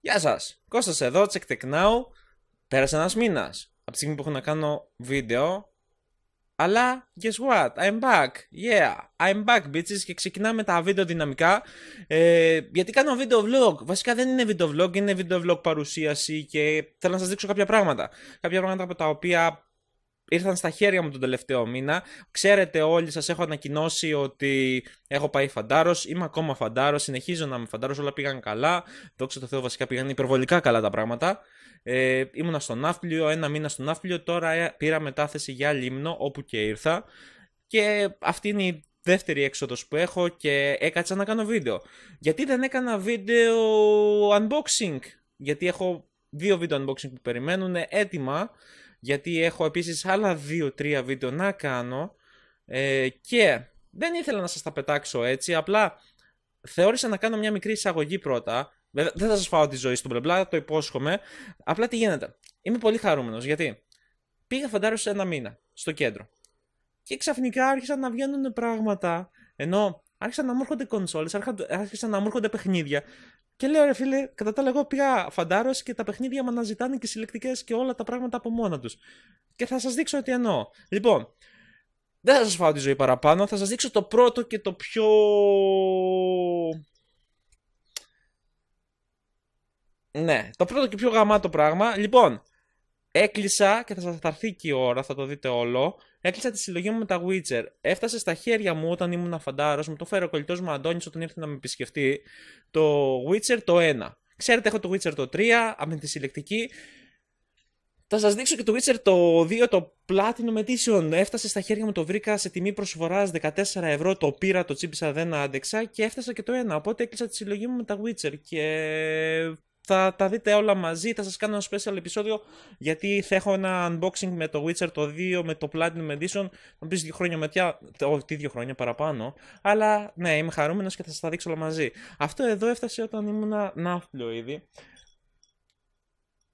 Γεια σας, Κώστας εδώ, check Πέρασε ένας μήνας από τη στιγμή που έχω να κάνω βίντεο αλλά guess what, I'm back, yeah, I'm back bitches και ξεκινάμε τα βίντεο δυναμικά ε, γιατί κάνω βίντεο vlog, βασικά δεν είναι βίντεο vlog, είναι βίντεο vlog παρουσίαση και θέλω να σας δείξω κάποια πράγματα κάποια πράγματα από τα οποία ήρθαν στα χέρια μου τον τελευταίο μήνα. Ξέρετε όλοι, σας έχω ανακοινώσει ότι έχω πάει φαντάρος, είμαι ακόμα φαντάρος, συνεχίζω να είμαι φαντάρος, όλα πήγαν καλά. Δόξα τω Θεώ βασικά πήγαν υπερβολικά καλά τα πράγματα. Ε, ήμουνα στο Ναύπλιο, ένα μήνα στο Ναύπλιο, τώρα ε, πήρα μετάθεση για Λίμνο, όπου και ήρθα. Και αυτή είναι η δεύτερη έξοδος που έχω και έκατσα να κάνω βίντεο. Γιατί δεν έκανα βίντεο unboxing, γιατί έχω δύο βίντεο unboxing που περιμένουν έτοιμα γιατί έχω επίσης άλλα δύο-τρία βίντεο να κάνω ε, και δεν ήθελα να σας τα πετάξω έτσι, απλά θεώρησα να κάνω μια μικρή εισαγωγή πρώτα. δεν θα σας φάω τη ζωή στον μπλεμπλά, το υπόσχομαι. Απλά τι γίνεται. Είμαι πολύ χαρούμενος, γιατί πήγα φαντάρωση ένα μήνα στο κέντρο. Και ξαφνικά άρχισαν να βγαίνουν πράγματα, ενώ άρχισαν να μου έρχονται κονσόλες, άρχισαν να μου έρχονται παιχνίδια. Και λέω ρε φίλε, κατά τα λεγό εγώ πήγα φαντάρος και τα παιχνίδια μου αναζητάνε και συλλεκτικές και όλα τα πράγματα από μόνα τους. Και θα σας δείξω τι εννοώ. Λοιπόν, δεν θα σας φάω τη ζωή παραπάνω, θα σας δείξω το πρώτο και το πιο. Ναι, το πρώτο και πιο γαμάτο πράγμα. Λοιπόν, έκλεισα και θα σας θα και η ώρα, θα το δείτε όλο. Έκλεισα τη συλλογή μου με τα Witcher. Έφτασε στα χέρια μου όταν ήμουν φαντάρος, μου το φέρω ο κολλητός μου Αντώνης όταν ήρθε να με επισκεφτεί. Το Witcher το 1. Ξέρετε, έχω το Witcher το 3, με τη συλλεκτική. Θα σας δείξω και το Witcher το 2, το Platinum Edition. Έφτασε στα χέρια μου, το βρήκα σε τιμή προσφοράς 14 ευρώ. Το πήρα, το τσίπησα, δεν άντεξα και έφτασα και το 1. Οπότε έκλεισα τη συλλογή μου με τα Witcher. Και θα τα δείτε όλα μαζί, θα σας κάνω ένα special επεισόδιο γιατί θα έχω ένα unboxing με το Witcher το 2, με το Platinum Edition, θα πεις δύο χρόνια μετά, όχι τι δύο χρόνια παραπάνω, αλλά ναι είμαι χαρούμενος και θα σας τα δείξω όλα μαζί. Αυτό εδώ έφτασε όταν ήμουν ναύπλιο ήδη.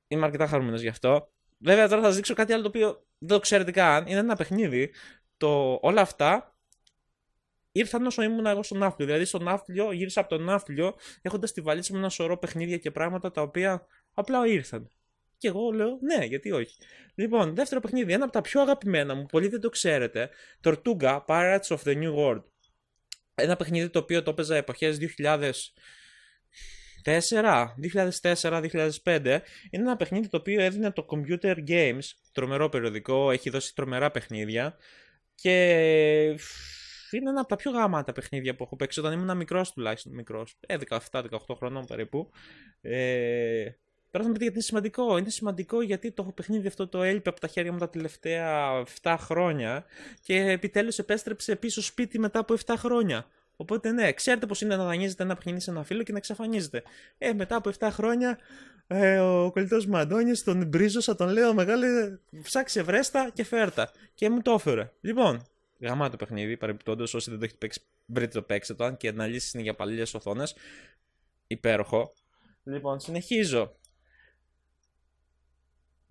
Είμαι αρκετά χαρούμενος γι' αυτό. Βέβαια τώρα θα σας δείξω κάτι άλλο το οποίο δεν το ξέρετε καν, είναι ένα παιχνίδι, το όλα αυτά ήρθαν όσο ήμουν εγώ στο ναύπλιο. Δηλαδή, στο ναύπλιο, γύρισα από το ναύπλιο έχοντας τη βαλίτσα μου ένα σωρό παιχνίδια και πράγματα τα οποία απλά ήρθαν. Και εγώ λέω, ναι, γιατί όχι. Λοιπόν, δεύτερο παιχνίδι, ένα από τα πιο αγαπημένα μου, πολλοί δεν το ξέρετε, Tortuga Pirates of the New World. Ένα παιχνίδι το οποίο το έπαιζα εποχές 2000... 2004-2005 είναι ένα παιχνίδι το οποίο έδινε το Computer Games, τρομερό περιοδικό, έχει δώσει τρομερά παιχνίδια και είναι ένα από τα πιο γαμάτα παιχνίδια που έχω παίξει όταν ήμουν μικρός τουλάχιστον. Μικρός, ε, 17-18 χρονών περίπου. Ε, πείτε γιατί είναι σημαντικό. Είναι σημαντικό γιατί το παιχνίδι αυτό το έλειπε από τα χέρια μου τα τελευταία 7 χρόνια και επιτέλους επέστρεψε πίσω σπίτι μετά από 7 χρόνια. Οπότε ναι, ξέρετε πώ είναι να δανείζετε ένα παιχνίδι σε ένα φίλο και να εξαφανίζεται. Ε, μετά από 7 χρόνια ε, ο κολλητός μου Αντώνης τον μπρίζωσα, τον λέω μεγάλε, ψάξε βρέστα και φέρτα. Και μου το έφερε. Λοιπόν, Γάμα το παιχνίδι, παρεμπιπτόντως, όσοι δεν το έχετε παίξει, βρείτε το παίξτε το. Αν και να αναλύσεις είναι για παλιές οθόνες. Υπέροχο. Λοιπόν, συνεχίζω.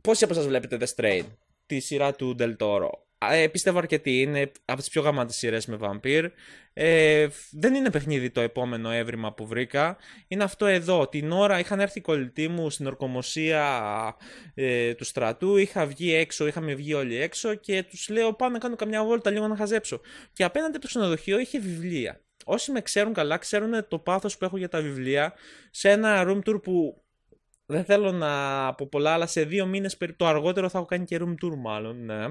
Πόσοι από εσά βλέπετε The Strain, τη σειρά του Del ε, πιστεύω αρκετή. Είναι από τις πιο γάματες σειρές με Vampire. Ε, δεν είναι παιχνίδι το επόμενο έβριμα που βρήκα. Είναι αυτό εδώ. Την ώρα είχαν έρθει οι κολλητοί μου στην ορκομοσία ε, του στρατού. Είχα βγει έξω, είχαμε βγει όλοι έξω και τους λέω: πάμε να κάνω καμιά βόλτα λίγο να χαζέψω. Και απέναντι από το ξενοδοχείο είχε βιβλία. Όσοι με ξέρουν καλά, ξέρουν το πάθος που έχω για τα βιβλία. Σε ένα room tour που δεν θέλω να πω πολλά, αλλά σε δύο μήνες περίπου το αργότερο θα έχω κάνει και room tour, μάλλον. Ναι.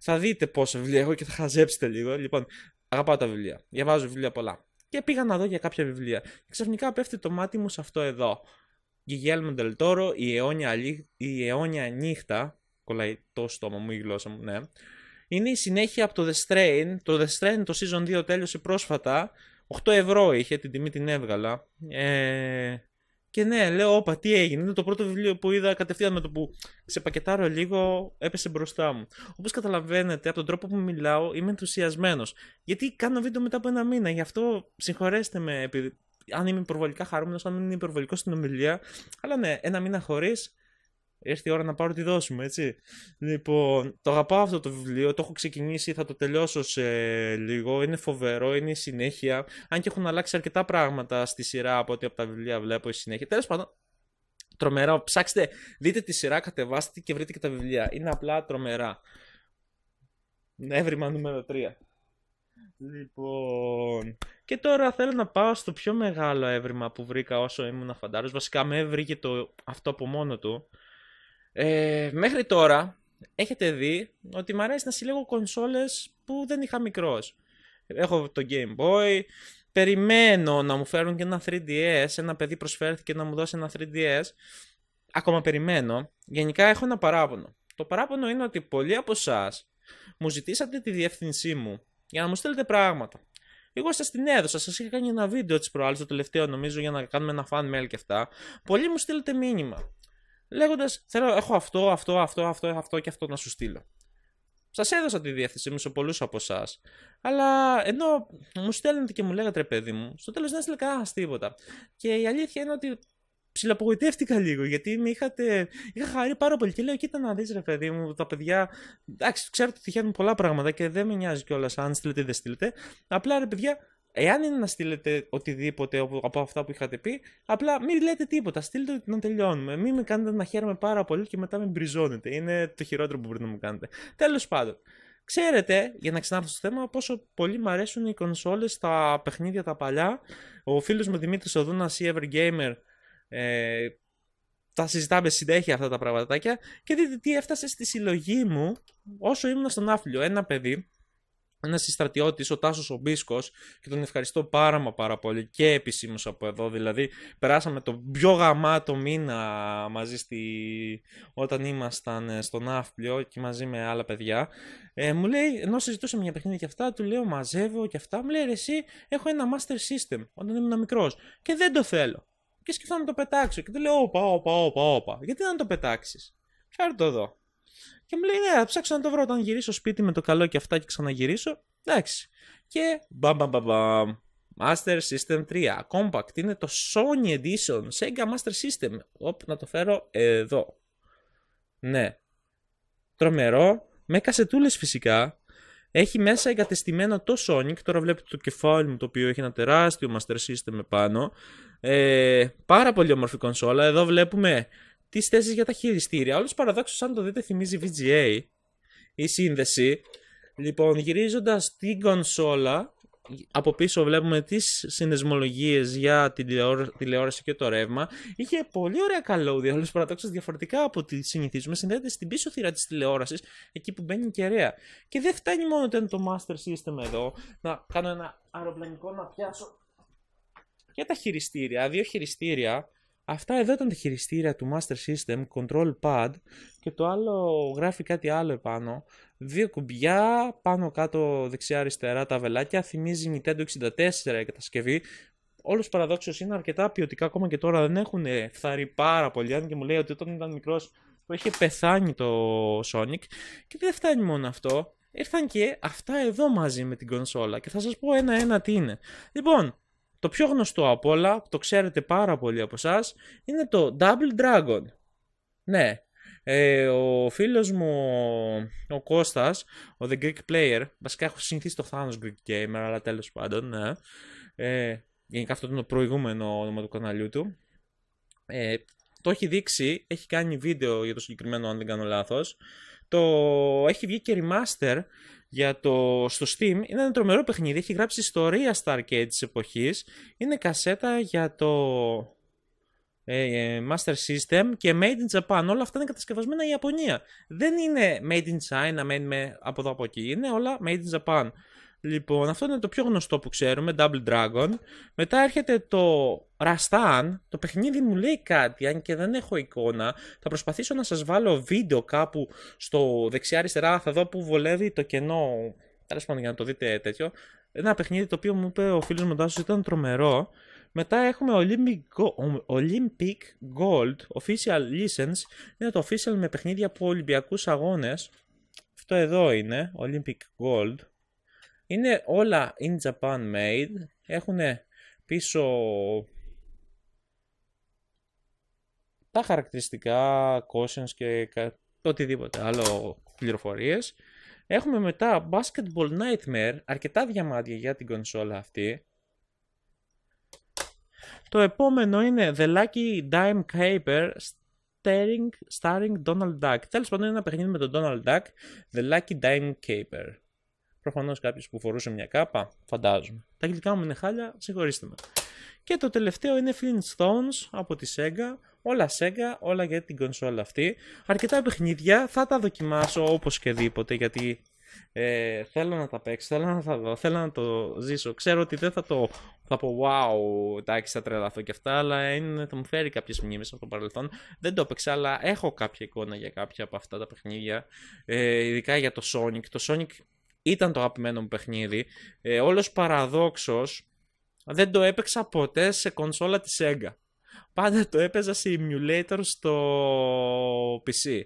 Θα δείτε πόσα βιβλία έχω και θα χαζέψετε λίγο. Λοιπόν, αγαπάω τα βιβλία. Διαβάζω βιβλία πολλά. Και πήγα να δω για κάποια βιβλία. Και ξαφνικά πέφτει το μάτι μου σε αυτό εδώ. Γιγέλ Μοντελτόρο, η αιώνια, η αιώνια νύχτα. Κολλάει το στόμα μου, η γλώσσα μου, ναι. Είναι η συνέχεια από το The Strain. Το The Strain το season 2 τέλειωσε πρόσφατα. 8 ευρώ είχε, την τιμή την έβγαλα. Ε, και ναι, λέω, όπα, τι έγινε. Είναι το πρώτο βιβλίο που είδα κατευθείαν με το που πακετάρω λίγο, έπεσε μπροστά μου. Όπως καταλαβαίνετε, από τον τρόπο που μιλάω, είμαι ενθουσιασμένος. Γιατί κάνω βίντεο μετά από ένα μήνα, γι' αυτό συγχωρέστε με, επειδή, αν είμαι υπερβολικά χαρούμενος, αν είμαι υπερβολικό στην ομιλία. Αλλά ναι, ένα μήνα χωρίς, Ήρθε η ώρα να πάρω τη δόση μου, έτσι. Λοιπόν, το αγαπάω αυτό το βιβλίο, το έχω ξεκινήσει, θα το τελειώσω σε λίγο. Είναι φοβερό, είναι η συνέχεια. Αν και έχουν αλλάξει αρκετά πράγματα στη σειρά από ό,τι από τα βιβλία βλέπω η συνέχεια. Τέλος πάντων, τρομερά. Ψάξτε, δείτε τη σειρά, κατεβάστε και βρείτε και τα βιβλία. Είναι απλά τρομερά. Ναι, έβριμα νούμερο 3. Λοιπόν, και τώρα θέλω να πάω στο πιο μεγάλο έβριμα που βρήκα όσο ήμουν φαντάρος. Βασικά με έβρήκε το, αυτό από μόνο του. Ε, μέχρι τώρα έχετε δει ότι μου αρέσει να συλλέγω κονσόλες που δεν είχα μικρός. Έχω το Game Boy, περιμένω να μου φέρουν και ένα 3DS, ένα παιδί προσφέρθηκε να μου δώσει ένα 3DS. Ακόμα περιμένω. Γενικά έχω ένα παράπονο. Το παράπονο είναι ότι πολλοί από εσάς μου ζητήσατε τη διεύθυνσή μου για να μου στείλετε πράγματα. Εγώ σας την έδωσα, σας είχα κάνει ένα βίντεο της προάλληψη, το τελευταίο νομίζω, για να κάνουμε ένα fan mail και αυτά. Πολλοί μου στείλετε μήνυμα λέγοντας: Θέλω, έχω αυτό, αυτό, αυτό, αυτό, αυτό και αυτό να σου στείλω. Σας έδωσα τη διεύθυνση μου σε πολλούς από εσάς. Αλλά ενώ μου στέλνετε και μου λέγατε ρε παιδί μου, στο τέλος δεν έστειλε κανένας τίποτα. Και η αλήθεια είναι ότι ψιλαπογοητεύτηκα λίγο γιατί με είχα χαρεί πάρα πολύ. Και λέω: Κοίτα να δεις ρε παιδί μου, τα παιδιά. Εντάξει, ξέρω ότι τυχαίνουν πολλά πράγματα και δεν με νοιάζει κιόλας αν στείλετε ή δεν στείλετε. Απλά ρε παιδιά, Εάν είναι να στείλετε οτιδήποτε από αυτά που είχατε πει, απλά μην λέτε τίποτα. Στείλτε να τελειώνουμε. Μην με κάνετε να χαίρομαι πάρα πολύ και μετά με μπριζώνετε. Είναι το χειρότερο που μπορείτε να μου κάνετε. Τέλος πάντων. Ξέρετε, για να ξανάρθω στο θέμα, πόσο πολύ μου αρέσουν οι κονσόλες τα παιχνίδια τα παλιά. Ο φίλος μου Δημήτρης Οδούνας η Evergamer, ε, τα συζητάμε συνέχεια αυτά τα πραγματάκια. Και δείτε τι έφτασε στη συλλογή μου όσο ήμουν στον άφλιο. Ένα παιδί ένας συστρατιώτης, ο Τάσος Ομπίσκο, και τον ευχαριστώ πάρα μα πάρα πολύ και επισήμως από εδώ. Δηλαδή, περάσαμε τον πιο γαμάτο μήνα μαζί στη... όταν ήμασταν ε, στο Ναύπλιο και μαζί με άλλα παιδιά. Ε, μου λέει, ενώ συζητούσε μια παιχνίδια και αυτά, του λέω μαζεύω και αυτά. Μου λέει, εσύ έχω ένα master system όταν ήμουν μικρός και δεν το θέλω. Και σκεφτόμουν να το πετάξω. Και του λέω, Όπα, όπα, όπα, όπα. Γιατί να το πετάξεις. Φέρ το εδώ. Και μου λέει, ναι, ψάξω να το βρω όταν γυρίσω σπίτι με το καλό και αυτά και ξαναγυρίσω. Εντάξει. Και μπαμ μπαμ μπαμ. μπαμ. Master System 3, Compact, είναι το Sony Edition, Sega Master System. Οπ, να το φέρω εδώ. Ναι. Τρομερό. Με κασετούλες φυσικά. Έχει μέσα εγκατεστημένο το Sonic. Τώρα βλέπετε το κεφάλι μου το οποίο έχει ένα τεράστιο Master System επάνω. Ε, πάρα πολύ όμορφη κονσόλα. Εδώ βλέπουμε τις θέσεις για τα χειριστήρια. Όλος παραδόξως, αν το δείτε, θυμίζει VGA η σύνδεση. Λοιπόν, γυρίζοντας την κονσόλα, από πίσω βλέπουμε τις συνεσμολογίες για την τηλεόραση και το ρεύμα. Είχε πολύ ωραία καλώδια, όλος παραδόξως διαφορετικά από ό,τι συνηθίζουμε. Συνδέεται στην πίσω θύρα της τηλεόρασης εκεί που μπαίνει η κεραία. Και δεν φτάνει μόνο είναι το Master System εδώ, να κάνω ένα αεροπλανικό να πιάσω για τα χειριστήρια, δύο χειριστήρια Αυτά εδώ ήταν τα χειριστήρια του Master System, Control Pad και το άλλο γράφει κάτι άλλο επάνω. Δύο κουμπιά, πάνω κάτω δεξιά αριστερά τα βελάκια, θυμίζει Nintendo 64 η κατασκευή. Όλος παραδόξω είναι αρκετά ποιοτικά, ακόμα και τώρα δεν έχουν φθαρεί πάρα πολύ. Αν και μου λέει ότι όταν ήταν μικρός που είχε πεθάνει το Sonic. Και δεν φτάνει μόνο αυτό, ήρθαν και αυτά εδώ μαζί με την κονσόλα. Και θα σας πω ένα-ένα τι είναι. Λοιπόν, το πιο γνωστό από όλα, το ξέρετε πάρα πολύ από εσάς, είναι το Double Dragon. Ναι, ε, ο φίλος μου, ο Κώστας, ο The Greek Player, βασικά έχω συνηθίσει το Thanos Greek Gamer, αλλά τέλος πάντων, ναι. Ε, γενικά αυτό ήταν το προηγούμενο όνομα του καναλιού του. Ε, το έχει δείξει, έχει κάνει βίντεο για το συγκεκριμένο αν δεν κάνω λάθος. Το έχει βγει και remaster για το, στο Steam. Είναι ένα τρομερό παιχνίδι. Έχει γράψει ιστορία στα arcade της εποχής. Είναι κασέτα για το ε, ε, Master System και Made in Japan. Όλα αυτά είναι κατασκευασμένα η Ιαπωνία. Δεν είναι Made in China, μένουμε από εδώ από εκεί. Είναι όλα Made in Japan. Λοιπόν, αυτό είναι το πιο γνωστό που ξέρουμε, Double Dragon. Μετά έρχεται το Rastan. Το παιχνίδι μου λέει κάτι, αν και δεν έχω εικόνα. Θα προσπαθήσω να σας βάλω βίντεο κάπου στο δεξιά-αριστερά. Θα δω που βολεύει το κενό. Τέλος πάντων, για να το δείτε τέτοιο. Ένα παιχνίδι το οποίο μου είπε ο φίλος μου Τάσος ήταν τρομερό. Μετά έχουμε Olympic, Olympic Gold Official License. Είναι το official με παιχνίδια από Ολυμπιακούς αγώνες. Αυτό εδώ είναι, Olympic Gold. Είναι όλα in Japan made. Ναι. Έχουν πίσω τα χαρακτηριστικά, cautions και οτιδήποτε άλλο πληροφορίες. Έχουμε μετά Basketball Nightmare, αρκετά διαμάντια για την κονσόλα αυτή. Το επόμενο είναι The Lucky Dime Caper starring, starring Donald Duck. Τέλος πάντων είναι ένα παιχνίδι με τον Donald Duck, The Lucky Dime Caper. Προφανώς κάποιος που φορούσε μια κάπα, φαντάζομαι. Τα αγγλικά μου είναι χάλια, συγχωρήστε με. Και το τελευταίο είναι Flintstones από τη Sega. Όλα Sega, όλα για την κονσόλα αυτή. Αρκετά παιχνίδια, θα τα δοκιμάσω όπως και δίποτε γιατί ε, θέλω να τα παίξω, θέλω να τα δω, θέλω να το ζήσω. Ξέρω ότι δεν θα το θα πω wow, εντάξει θα τρελαθώ και αυτά, αλλά είναι, θα μου φέρει κάποιες μνήμες από το παρελθόν. Δεν το έπαιξα, αλλά έχω κάποια εικόνα για κάποια από αυτά τα παιχνίδια, ε, ειδικά για το Sonic. Το Sonic ήταν το αγαπημένο μου παιχνίδι. Ε, όλος παραδόξος δεν το έπαιξα ποτέ σε κονσόλα της Sega. Πάντα το έπαιζα σε emulator στο PC.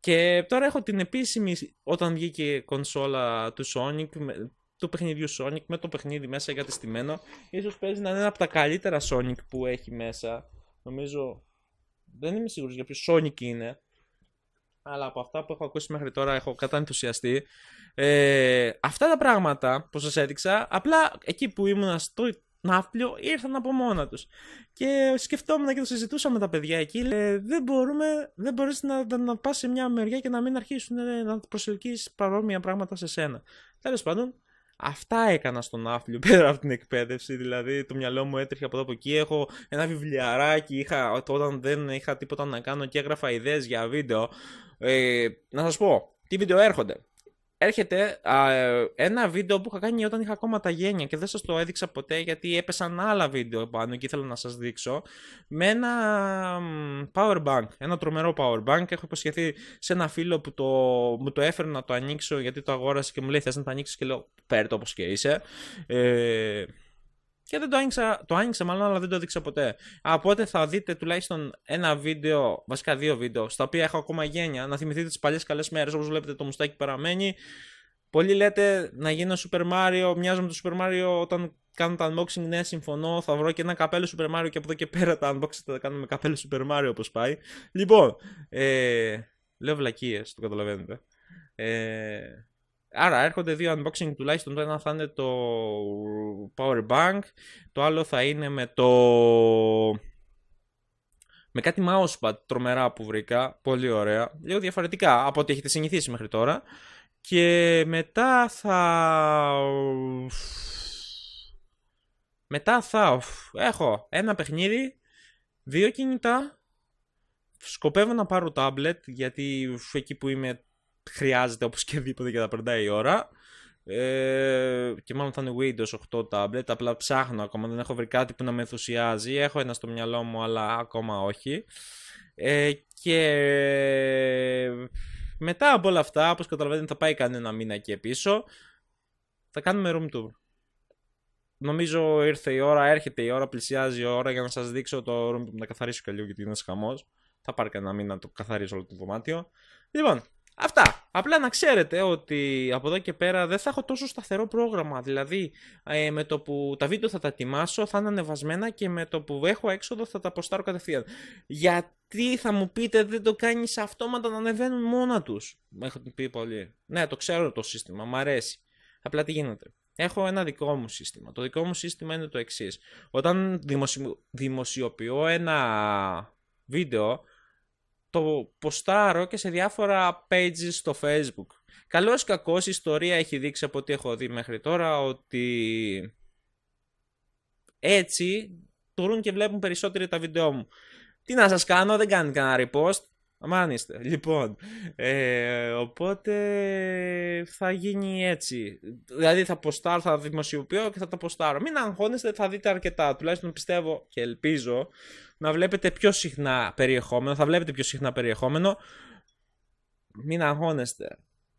Και τώρα έχω την επίσημη, όταν βγήκε η κονσόλα του Sonic, του παιχνιδιού Sonic με το παιχνίδι μέσα εγκατεστημένο. Ίσως παίζει να είναι ένα από τα καλύτερα Sonic που έχει μέσα. Νομίζω, δεν είμαι σίγουρος για ποιος Sonic είναι αλλά από αυτά που έχω ακούσει μέχρι τώρα έχω κατανθουσιαστεί. Ε, αυτά τα πράγματα που σας έδειξα, απλά εκεί που ήμουν στο ναύπλιο ήρθαν από μόνα τους. Και σκεφτόμουν και το συζητούσα με τα παιδιά εκεί, δεν μπορούμε, δεν μπορείς να, να, να πας σε μια μεριά και να μην αρχίσουν να προσελκύσεις παρόμοια πράγματα σε σένα. Τέλος πάντων, Αυτά έκανα στον άφλιο πέρα από την εκπαίδευση. Δηλαδή το μυαλό μου έτρεχε από εδώ από εκεί. Έχω ένα βιβλιαράκι. Είχα, όταν δεν είχα τίποτα να κάνω και έγραφα ιδέες για βίντεο. Ε, να σας πω, τι βίντεο έρχονται. Έρχεται ένα βίντεο που είχα κάνει όταν είχα ακόμα τα γένια και δεν σας το έδειξα ποτέ γιατί έπεσαν άλλα βίντεο πάνω και ήθελα να σας δείξω με ένα power bank, ένα τρομερό power bank. Έχω υποσχεθεί σε ένα φίλο που το, μου το έφερε να το ανοίξω γιατί το αγόρασε και μου λέει θες να το ανοίξεις και λέω πέρ το όπως και είσαι. Ε, και δεν το άνοιξα, το άνοιξα μάλλον, αλλά δεν το δείξα ποτέ. Οπότε θα δείτε τουλάχιστον ένα βίντεο, βασικά δύο βίντεο, στα οποία έχω ακόμα γένεια. Να θυμηθείτε τις παλιές καλές μέρες. Όπως βλέπετε, το μουστάκι παραμένει. Πολλοί λέτε να γίνω Super Mario, μοιάζω με το Super Mario όταν κάνω το unboxing. Ναι, συμφωνώ. Θα βρω και ένα καπέλο Super Mario και από εδώ και πέρα τα unboxing θα τα κάνουμε καπέλο Super Mario όπως πάει. Λοιπόν, ε, λέω βλακίες, το καταλαβαίνετε. Ε, Άρα έρχονται δύο unboxing τουλάχιστον. Το ένα θα είναι το power bank, το άλλο θα είναι με το... Με κάτι mousepad τρομερά που βρήκα, πολύ ωραία, λίγο διαφορετικά από ό,τι έχετε συνηθίσει μέχρι τώρα. Και μετά θα... Μετά θα... Έχω ένα παιχνίδι, δύο κινητά, σκοπεύω να πάρω tablet, γιατί εκεί που είμαι χρειάζεται οπωσδήποτε και τα περνάει η ώρα. Ε, και μάλλον θα είναι Windows 8 tablet. Απλά ψάχνω ακόμα, δεν έχω βρει κάτι που να με ενθουσιάζει. Έχω ένα στο μυαλό μου, αλλά ακόμα όχι. Ε, και μετά από όλα αυτά, όπως καταλαβαίνετε, θα πάει κανένα μήνα και πίσω. Θα κάνουμε room tour. Νομίζω ήρθε η ώρα, έρχεται η ώρα, πλησιάζει η ώρα για να σας δείξω το room tour. Να καθαρίσω και λίγο γιατί είναι σχαμός Θα πάρει κανένα μήνα να το καθαρίσω όλο το δωμάτιο. Λοιπόν, Αυτά. Απλά να ξέρετε ότι από εδώ και πέρα δεν θα έχω τόσο σταθερό πρόγραμμα. Δηλαδή, ε, με το που τα βίντεο θα τα ετοιμάσω, θα είναι ανεβασμένα και με το που έχω έξοδο θα τα αποστάρω κατευθείαν. Γιατί θα μου πείτε δεν το κάνεις αυτόματα να ανεβαίνουν μόνα τους. Μου έχουν πει πολύ. Ναι, το ξέρω το σύστημα, μου αρέσει. Απλά τι γίνεται. Έχω ένα δικό μου σύστημα. Το δικό μου σύστημα είναι το εξής. Όταν δημοσιοποιώ ένα βίντεο, το ποστάρω και σε διάφορα pages στο facebook. Καλώς κακώς η ιστορία έχει δείξει από ό,τι έχω δει μέχρι τώρα ότι έτσι τουρούν και βλέπουν περισσότεροι τα βίντεό μου. Τι να σας κάνω, δεν κάνει κανένα repost. Αμάν είστε. Λοιπόν, ε, οπότε θα γίνει έτσι. Δηλαδή θα ποστάρω, θα δημοσιοποιώ και θα τα ποστάρω. Μην αγχώνεστε, θα δείτε αρκετά. Τουλάχιστον πιστεύω και ελπίζω να βλέπετε πιο συχνά περιεχόμενο, θα βλέπετε πιο συχνά περιεχόμενο. Μην αγώνεστε.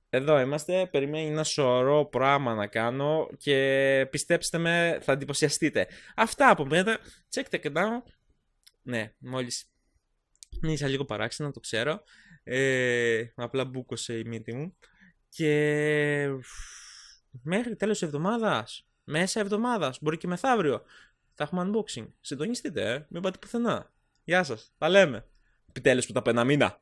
Εδώ είμαστε, περιμένει ένα σωρό πράγμα να κάνω και πιστέψτε με θα εντυπωσιαστείτε. Αυτά από μένα, check the down. Ναι, μόλις μίλησα λίγο παράξενα, το ξέρω. Ε, απλά μπούκωσε η μύτη μου. Και μέχρι τέλος εβδομάδας, μέσα εβδομάδας, μπορεί και μεθαύριο, θα έχουμε unboxing. Συντονιστείτε, ε. Μην πάτε πουθενά. Γεια σας. Τα λέμε. Επιτέλους που τα πένα μήνα.